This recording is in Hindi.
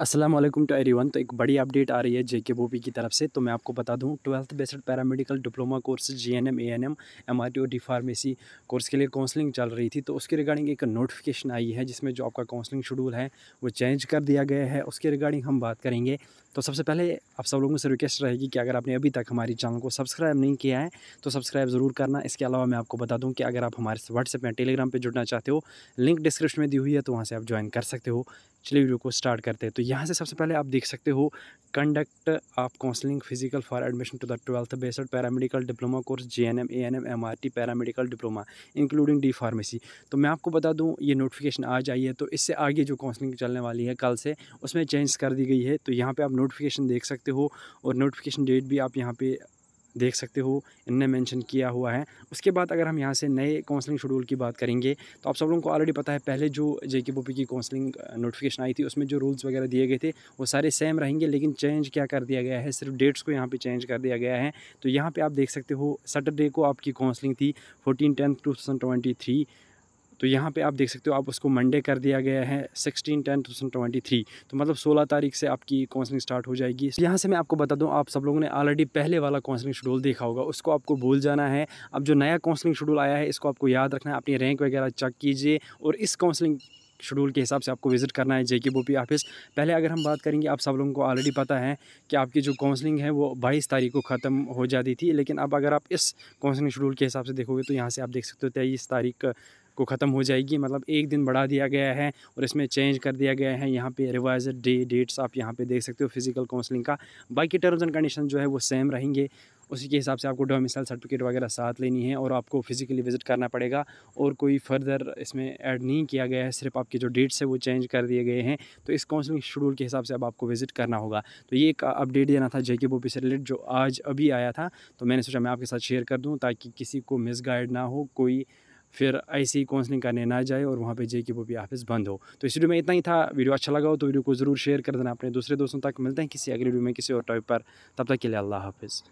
असलम टू एरी वन तो एक बड़ी अपडेट आ रही है जेके पी की तरफ से तो मैं आपको बता दूं twelfth based paramedical diploma course G N M A N M M R T और डी फार्मेसी कोर्स के लिए काउंसलिंग चल रही थी तो उसके रिगार्डिंग एक नोटिफिकेशन आई है जिसमें जो आपका काउंसलिंग शेड्यूल है वो चेंज कर दिया गया है उसके रिगार्डिंग हम बात करेंगे तो सबसे पहले आप सब लोगों से रिक्वेस्ट रहेगी कि अगर आपने अभी तक हमारी चैनल को सब्सक्राइब नहीं किया है तो सब्सक्राइब ज़रूर करना इसके अलावा मैं आपको बता दूँ कि अगर आप हमारे व्हाट्सएप या टेलीग्राम पर जुड़ना चाहते हो लिंक डिस्क्रिप्शन में दी हुई है तो वहाँ से आप ज्वाइन कर सकते हो चलिए वीडियो को स्टार्ट करते हैं तो यहाँ से सबसे पहले आप देख सकते हो कंडक्ट आप counselling physical for admission to the twelfth based paramedical diploma course J N M A N M M R T paramedical diploma including D pharmacy तो मैं आपको बता दूँ ये नोटिफिकेशन आज आई है तो इससे आगे जो काउंसलिंग चलने वाली है कल से उसमें चेंज कर दी गई है तो यहाँ पर आप नोटिफिकेशन देख सकते हो और नोटिफिकेशन डेट भी आप यहाँ पर देख सकते हो इनने मेंशन किया हुआ है उसके बाद अगर हम यहाँ से नए काउंसलिंग शेड्यूल की बात करेंगे तो आप सब लोगों को ऑलरेडी पता है पहले जो जे के की काउंसलिंग नोटिफिकेशन आई थी उसमें जो रूल्स वगैरह दिए गए थे वो सारे सेम रहेंगे लेकिन चेंज क्या कर दिया गया है सिर्फ डेट्स को यहाँ पर चेंज कर दिया गया है तो यहाँ पर आप देख सकते हो सैटरडे को आपकी काउंसलिंग थी फोर्टीन टेंथ टू तो यहाँ पे आप देख सकते हो आप उसको मंडे कर दिया गया है sixteen ten two thousand twenty three तो मतलब सोलह तारीख से आपकी काउंसलिंग स्टार्ट हो जाएगी तो यहाँ से मैं आपको बता दूँ आप सब लोगों ने ऑलरेडी पहले वाला काउंसलिंग शेड्यूल देखा होगा उसको आपको भूल जाना है अब जो नया काउंसलिंग शेड्यूल आया है इसको आपको याद रखना है अपनी रैंक वगैरह चेक कीजिए और इस काउंसलिंग शेड्यूल के हिसाब से आपको विज़िट करना है जे के बोपी ऑफिस पहले अगर हम बात करेंगे आप सब लोगों को ऑलरेडी पता है कि आपकी जो काउंसलिंग है वो बाईस तारीख को ख़त्म हो जाती थी लेकिन अब अगर आप इस काउंसलिंग शेड्यूल के हिसाब से देखोगे तो यहाँ से आप देख सकते हो तेईस तारीख को ख़त्म हो जाएगी मतलब एक दिन बढ़ा दिया गया है और इसमें चेंज कर दिया गया है यहाँ पे रिवाइज डे डेट्स आप यहाँ पे देख सकते हो फिजिकल काउंसलिंग का बाकी टर्म्स एंड कंडीशन जो है वो सेम रहेंगे उसी के हिसाब से आपको डोमिसाइल सर्टिफिकेट वगैरह साथ लेनी है और आपको फिज़िकली विज़िट करना पड़ेगा और कोई फर्दर इसमें ऐड नहीं किया गया है सिर्फ आपके जो डेट्स है वो चेंज कर दिए गए हैं तो इस काउंसलिंग शेड्यूल के हिसाब से अब आपको विज़िट करना होगा तो ये एक अपडेट देना था जेके बोपी से रिलेटेड जो आज अभी आया था तो मैंने सोचा मैं आपके साथ शेयर कर दूँ ताकि किसी को मिसगाइड ना हो कोई फिर ऐसी काउंसलिंग करने ना जाए और वहाँ पे जे कि वो भी ऑफिस बंद हो तो इस वीडियो में इतना ही था वीडियो अच्छा लगा हो तो वीडियो को ज़रूर शेयर कर देना अपने दूसरे दोस्तों तक मिलते हैं किसी अगले वीडियो में किसी और टॉपिक पर तब तक के लिए अल्लाह हाफिज़